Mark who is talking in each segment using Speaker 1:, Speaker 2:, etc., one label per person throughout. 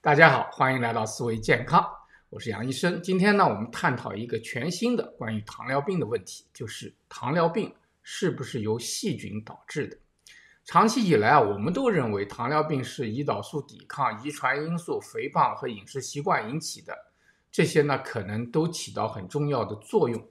Speaker 1: 大家好，欢迎来到思维健康，我是杨医生。今天呢，我们探讨一个全新的关于糖尿病的问题，就是糖尿病是不是由细菌导致的？长期以来啊，我们都认为糖尿病是胰岛素抵抗、遗传因素、肥胖和饮食习惯引起的，这些呢可能都起到很重要的作用。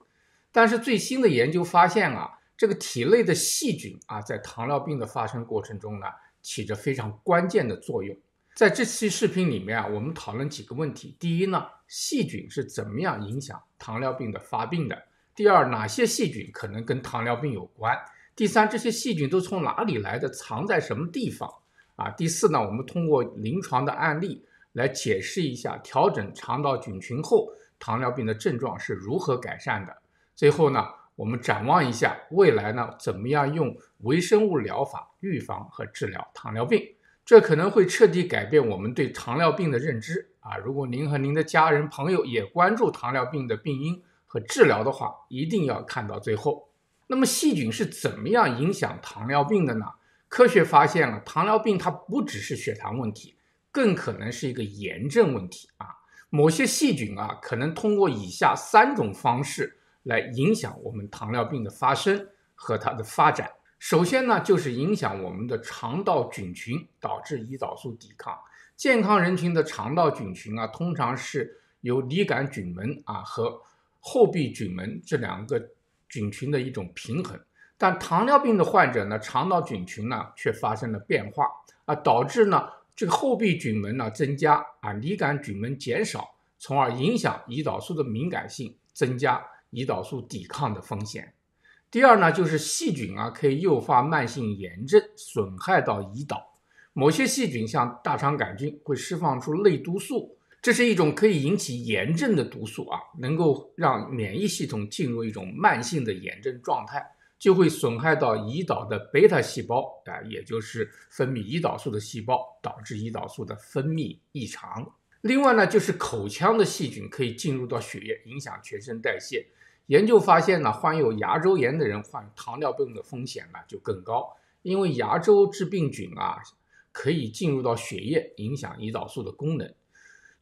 Speaker 1: 但是最新的研究发现啊，这个体内的细菌啊，在糖尿病的发生过程中呢，起着非常关键的作用。在这期视频里面啊，我们讨论几个问题。第一呢，细菌是怎么样影响糖尿病的发病的？第二，哪些细菌可能跟糖尿病有关？第三，这些细菌都从哪里来的，藏在什么地方啊？第四呢，我们通过临床的案例来解释一下，调整肠道菌群后，糖尿病的症状是如何改善的？最后呢，我们展望一下未来呢，怎么样用微生物疗法预防和治疗糖尿病？这可能会彻底改变我们对糖尿病的认知啊！如果您和您的家人朋友也关注糖尿病的病因和治疗的话，一定要看到最后。那么，细菌是怎么样影响糖尿病的呢？科学发现了，糖尿病它不只是血糖问题，更可能是一个炎症问题啊！某些细菌啊，可能通过以下三种方式来影响我们糖尿病的发生和它的发展。首先呢，就是影响我们的肠道菌群，导致胰岛素抵抗。健康人群的肠道菌群啊，通常是由离杆菌门啊和后壁菌门这两个菌群的一种平衡。但糖尿病的患者呢，肠道菌群呢却发生了变化啊，导致呢这个后壁菌门呢增加啊，离杆菌门减少，从而影响胰岛素的敏感性，增加胰岛素抵抗的风险。第二呢，就是细菌啊，可以诱发慢性炎症，损害到胰岛。某些细菌，像大肠杆菌，会释放出类毒素，这是一种可以引起炎症的毒素啊，能够让免疫系统进入一种慢性的炎症状态，就会损害到胰岛的贝塔细胞啊，也就是分泌胰岛素的细胞，导致胰岛素的分泌异常。另外呢，就是口腔的细菌可以进入到血液，影响全身代谢。研究发现呢，患有牙周炎的人患糖尿病的风险呢就更高，因为牙周致病菌啊可以进入到血液，影响胰岛素的功能。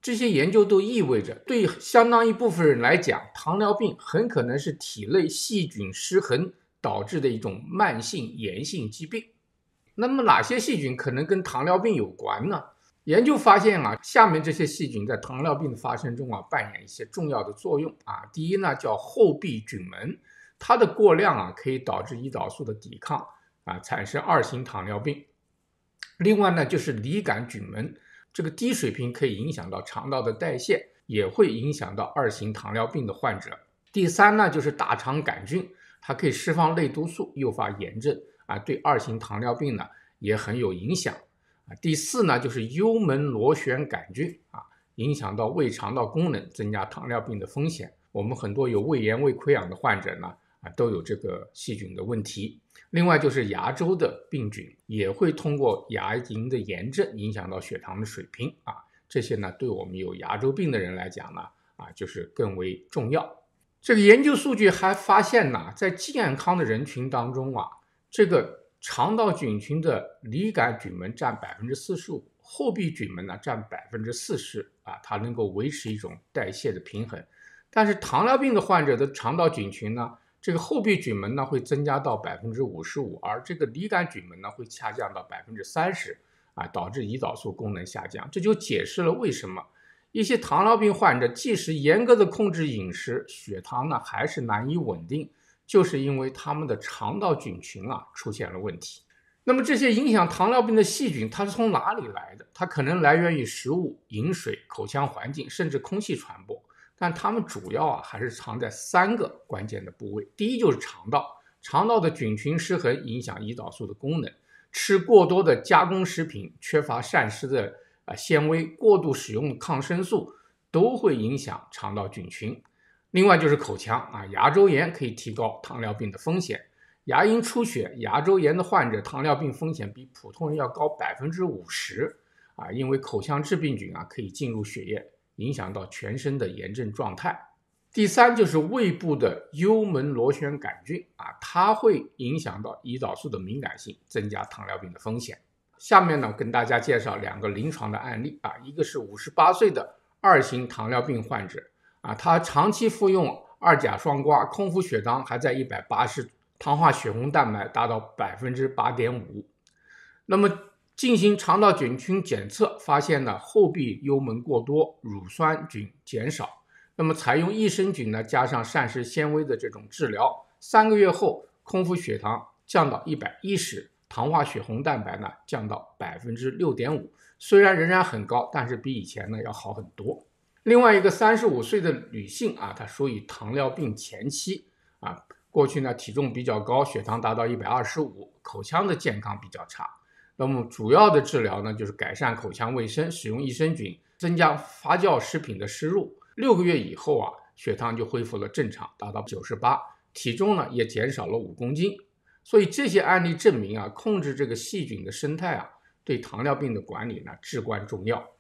Speaker 1: 这些研究都意味着，对相当一部分人来讲，糖尿病很可能是体内细菌失衡导致的一种慢性炎性疾病。那么哪些细菌可能跟糖尿病有关呢？研究发现啊，下面这些细菌在糖尿病的发生中啊扮演一些重要的作用啊。第一呢，叫后壁菌门，它的过量啊可以导致胰岛素的抵抗啊，产生二型糖尿病。另外呢，就是离杆菌门，这个低水平可以影响到肠道的代谢，也会影响到二型糖尿病的患者。第三呢，就是大肠杆菌，它可以释放内毒素，诱发炎症啊，对二型糖尿病呢也很有影响。第四呢，就是幽门螺旋杆菌啊，影响到胃肠道功能，增加糖尿病的风险。我们很多有胃炎、胃溃疡的患者呢，啊，都有这个细菌的问题。另外就是牙周的病菌也会通过牙龈的炎症影响到血糖的水平啊。这些呢，对我们有牙周病的人来讲呢，啊，就是更为重要。这个研究数据还发现呢，在健康的人群当中啊，这个。肠道菌群的离杆菌门占百分之四十五，后壁菌门呢占百分之四十啊，它能够维持一种代谢的平衡。但是糖尿病的患者的肠道菌群呢，这个后壁菌门呢会增加到百分之五十五，而这个离杆菌门呢会下降到百分之三十啊，导致胰岛素功能下降。这就解释了为什么一些糖尿病患者即使严格的控制饮食，血糖呢还是难以稳定。就是因为他们的肠道菌群啊出现了问题。那么这些影响糖尿病的细菌，它是从哪里来的？它可能来源于食物、饮水、口腔环境，甚至空气传播。但它们主要啊还是藏在三个关键的部位。第一就是肠道，肠道的菌群失衡影响胰岛素的功能。吃过多的加工食品，缺乏膳食的啊纤维，过度使用抗生素，都会影响肠道菌群。另外就是口腔啊，牙周炎可以提高糖尿病的风险。牙龈出血、牙周炎的患者，糖尿病风险比普通人要高百分之五十啊，因为口腔致病菌啊可以进入血液，影响到全身的炎症状态。第三就是胃部的幽门螺旋杆菌啊，它会影响到胰岛素的敏感性，增加糖尿病的风险。下面呢，我跟大家介绍两个临床的案例啊，一个是五十八岁的二型糖尿病患者。啊，他长期服用二甲双胍，空腹血糖还在一百八十，糖化血红蛋白达到百分之八点五。那么进行肠道菌群检测，发现呢后壁幽门过多，乳酸菌减少。那么采用益生菌呢加上膳食纤维的这种治疗，三个月后空腹血糖降到一百一十，糖化血红蛋白呢降到百分之六点五。虽然仍然很高，但是比以前呢要好很多。另外一个三十五岁的女性啊，她属于糖尿病前期啊，过去呢体重比较高，血糖达到一百二十五，口腔的健康比较差。那么主要的治疗呢就是改善口腔卫生，使用益生菌，增加发酵食品的摄入。六个月以后啊，血糖就恢复了正常，达到九十八，体重呢也减少了五公斤。所以这些案例证明啊，控制这个细菌的生态啊，对糖尿病的管理呢至关重要。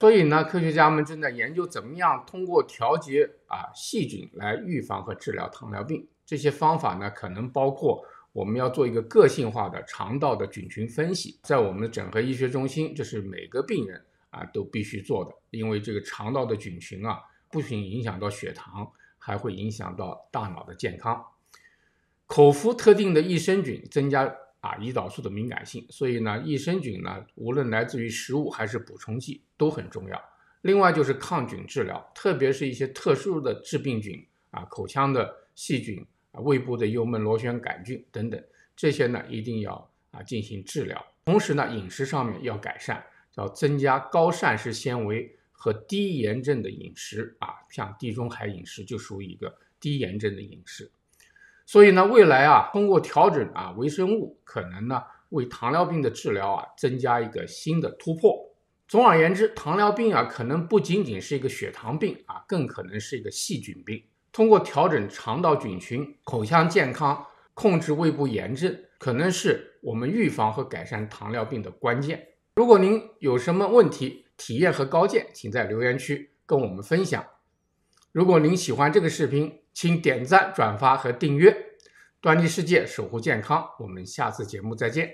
Speaker 1: 所以呢，科学家们正在研究怎么样通过调节啊细菌来预防和治疗糖尿病。这些方法呢，可能包括我们要做一个个性化的肠道的菌群分析，在我们的整合医学中心，这是每个病人啊都必须做的，因为这个肠道的菌群啊不仅影响到血糖，还会影响到大脑的健康。口服特定的益生菌，增加。啊，胰岛素的敏感性，所以呢，益生菌呢，无论来自于食物还是补充剂都很重要。另外就是抗菌治疗，特别是一些特殊的致病菌啊，口腔的细菌啊，胃部的幽门螺旋杆菌等等，这些呢一定要啊进行治疗。同时呢，饮食上面要改善，要增加高膳食纤维和低炎症的饮食啊，像地中海饮食就属于一个低炎症的饮食。所以呢，未来啊，通过调整啊微生物，可能呢，为糖尿病的治疗啊，增加一个新的突破。总而言之，糖尿病啊，可能不仅仅是一个血糖病啊，更可能是一个细菌病。通过调整肠道菌群、口腔健康、控制胃部炎症，可能是我们预防和改善糖尿病的关键。如果您有什么问题、体验和高见，请在留言区跟我们分享。如果您喜欢这个视频，请点赞、转发和订阅。端倪世界，守护健康。我们下次节目再见。